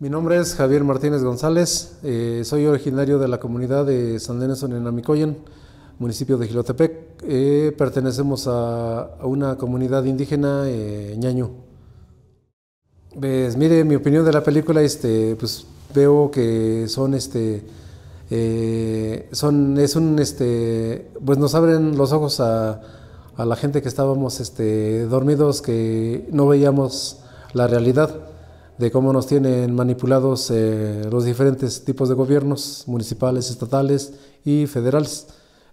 Mi nombre es Javier Martínez González, eh, soy originario de la comunidad de San Denison en Amicoyen, municipio de Gilotepec. Eh, pertenecemos a, una comunidad indígena eh, ñaño. Pues, mire, mi opinión de la película, este, pues veo que son este. Eh, son, es un este. Pues nos abren los ojos a, la gente que estábamos este, dormidos, que no veíamos la realidad de cómo nos tienen manipulados eh, los diferentes tipos de gobiernos municipales, estatales y federales.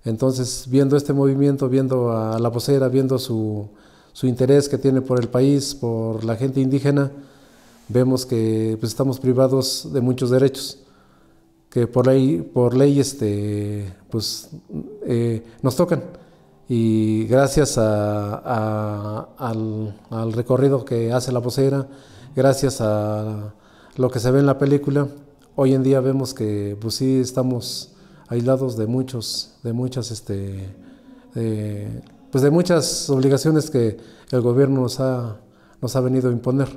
Entonces, viendo este movimiento, viendo a la vocera, viendo su, interés que tiene por el país, por la gente indígena, vemos que pues, estamos privados de muchos derechos que por ley, por este, pues, eh, nos tocan. Y gracias al, al recorrido que hace la vocera, gracias a lo que se ve en la película, hoy en día vemos que pues sí estamos aislados de muchos, de muchas este pues de muchas obligaciones que el gobierno nos ha, venido a imponer,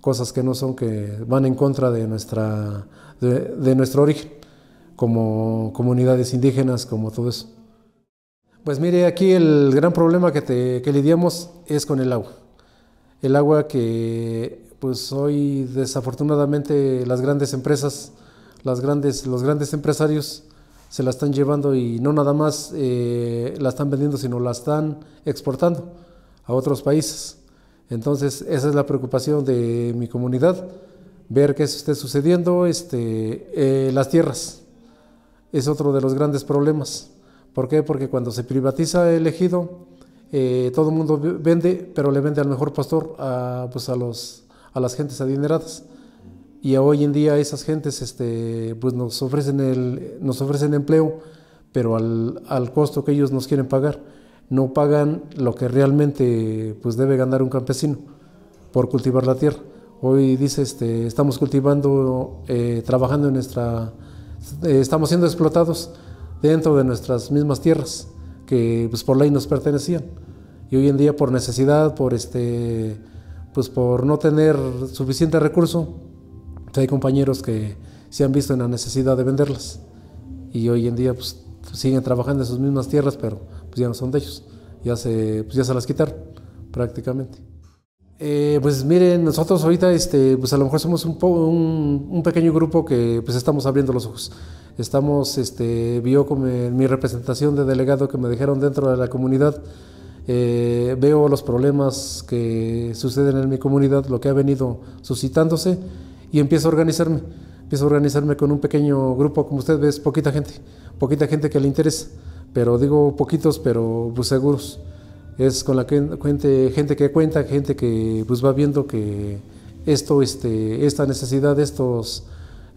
cosas que no son que van en contra de nuestra de, nuestro origen, como comunidades indígenas, como todo eso. Pues mire, aquí el gran problema que, te, lidiamos es con el agua. El agua que pues hoy desafortunadamente las grandes empresas, las grandes, los grandes empresarios se la están llevando y no nada más eh, la están vendiendo, sino la están exportando a otros países. Entonces, esa es la preocupación de mi comunidad, ver qué esté sucediendo. Este, eh, las tierras es otro de los grandes problemas. ¿Por qué? Porque cuando se privatiza el ejido, eh, todo el mundo vende, pero le vende al mejor pastor, ah, pues a los a las gentes adineradas. Y hoy en día esas gentes este, pues nos, ofrecen el, nos ofrecen empleo, pero al, al costo que ellos nos quieren pagar. No pagan lo que realmente pues, debe ganar un campesino por cultivar la tierra. Hoy dice, este, estamos cultivando, eh, trabajando en nuestra... Eh, estamos siendo explotados dentro de nuestras mismas tierras que pues, por ley nos pertenecían. Y hoy en día por necesidad, por este pues por no tener suficiente recurso, hay compañeros que se han visto en la necesidad de venderlas y hoy en día pues siguen trabajando en sus mismas tierras, pero pues ya no son de ellos, ya se, pues ya se las quitaron prácticamente. Eh, pues miren, nosotros ahorita, este, pues a lo mejor somos un, un, pequeño grupo que pues estamos abriendo los ojos. Estamos, este, vio como mi representación de delegado que me dejaron dentro de la comunidad, eh, veo los problemas que suceden en mi comunidad, lo que ha venido suscitándose, y empiezo a organizarme. Empiezo a organizarme con un pequeño grupo, como usted ves, poquita gente, poquita gente que le interesa, pero digo poquitos, pero pues, seguros. Es con la que, gente, gente que cuenta, gente que pues, va viendo que esto, este, esta necesidad, estos,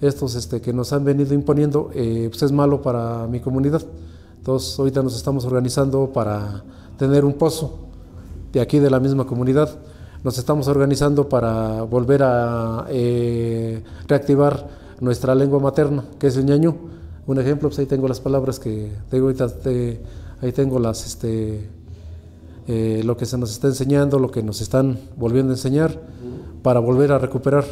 estos este, que nos han venido imponiendo, eh, pues es malo para mi comunidad. Entonces, ahorita nos estamos organizando para tener un pozo de aquí de la misma comunidad. Nos estamos organizando para volver a eh, reactivar nuestra lengua materna, que es el ñañú. Un ejemplo, pues ahí tengo las palabras que tengo ahorita, ahí tengo las, este, eh, lo que se nos está enseñando, lo que nos están volviendo a enseñar, para volver a recuperar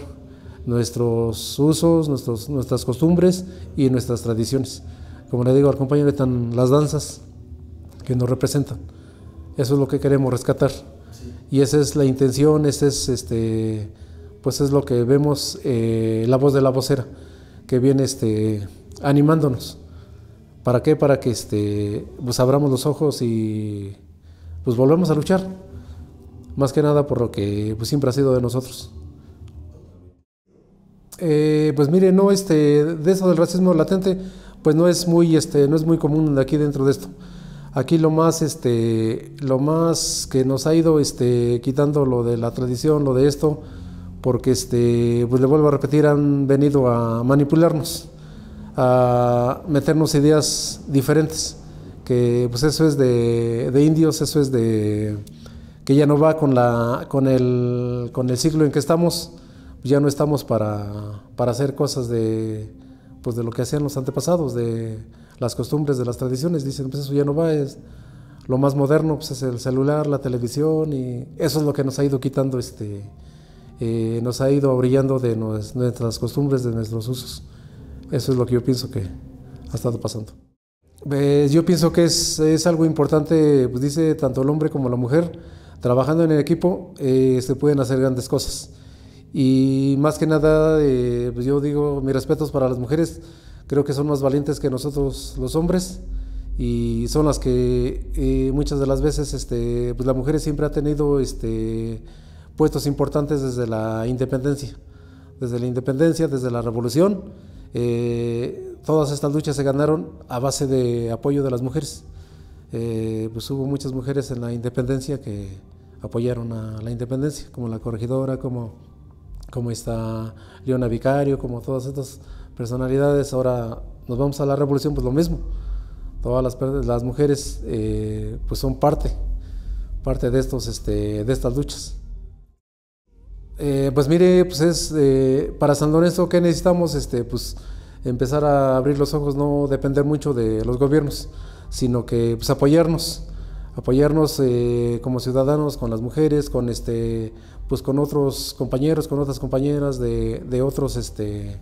nuestros usos, nuestras costumbres y nuestras tradiciones como le digo al compañero, están las danzas que nos representan. Eso es lo que queremos rescatar. Y esa es la intención, ese es este, pues es lo que vemos eh, la voz de la vocera, que viene este, animándonos. ¿Para qué? Para que este, pues abramos los ojos y pues volvemos a luchar. Más que nada por lo que pues siempre ha sido de nosotros. Eh, pues mire, no, este, de eso del racismo latente, pues no es muy, este, no es muy común aquí dentro de esto. Aquí lo más, este, lo más que nos ha ido este, quitando lo de la tradición, lo de esto, porque este, pues le vuelvo a repetir, han venido a manipularnos, a meternos ideas diferentes, que pues eso es de, indios, eso es de que ya no va con la con el con el siglo en que estamos, ya no estamos para, para hacer cosas de pues de lo que hacían los antepasados, de las costumbres, de las tradiciones. Dicen, pues eso ya no va, es lo más moderno, pues es el celular, la televisión y eso es lo que nos ha ido quitando, este, eh, nos ha ido brillando de nuestras costumbres, de nuestros usos. Eso es lo que yo pienso que ha estado pasando. Pues, yo pienso que es, algo importante, pues dice tanto el hombre como la mujer, trabajando en el equipo eh, se pueden hacer grandes cosas. Y más que nada, eh, pues yo digo, mis respetos para las mujeres, creo que son más valientes que nosotros los hombres y son las que eh, muchas de las veces este, pues la mujer siempre ha tenido este, puestos importantes desde la independencia, desde la independencia, desde la revolución. Eh, todas estas luchas se ganaron a base de apoyo de las mujeres. pues hubo muchas mujeres en la independencia que apoyaron a la independencia, como la corregidora, como como está Leona Vicario, como todas estas personalidades. Ahora nos vamos a la revolución, pues lo mismo. Todas las, mujeres eh, pues son parte, parte de, estos, este, de estas luchas. Eh, pues mire, pues es eh, para San Lorenzo que necesitamos este, pues, empezar a abrir los ojos, no depender mucho de los gobiernos, sino que pues, apoyarnos, apoyarnos como ciudadanos con las mujeres, con este, pues con otros compañeros, con otras compañeras de, otros, este,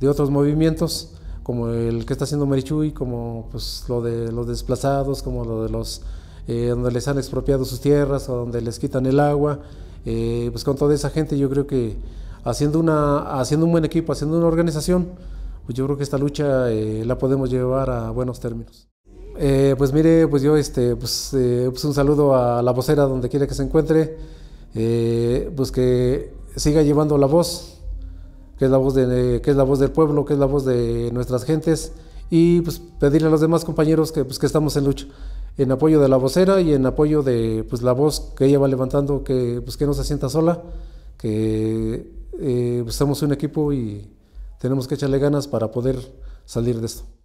de otros movimientos, como el que está haciendo Marichuy, como pues, lo de los desplazados, como lo de los eh, donde les han expropiado sus tierras o donde les quitan el agua. Eh, pues con toda esa gente yo creo que haciendo, una, haciendo un buen equipo, haciendo una organización, pues yo creo que esta lucha eh, la podemos llevar a buenos términos. pues mire, pues yo, este, pues, pues un saludo a la vocera donde quiera que se encuentre eh, pues que siga llevando la voz, que es la voz, de, que es la voz del pueblo, que es la voz de nuestras gentes, y pues pedirle a los demás compañeros que, pues, que estamos en lucha, en apoyo de la vocera y en apoyo de pues, la voz que ella va levantando, que, pues, que no se sienta sola, que eh, pues, somos un equipo y tenemos que echarle ganas para poder salir de esto.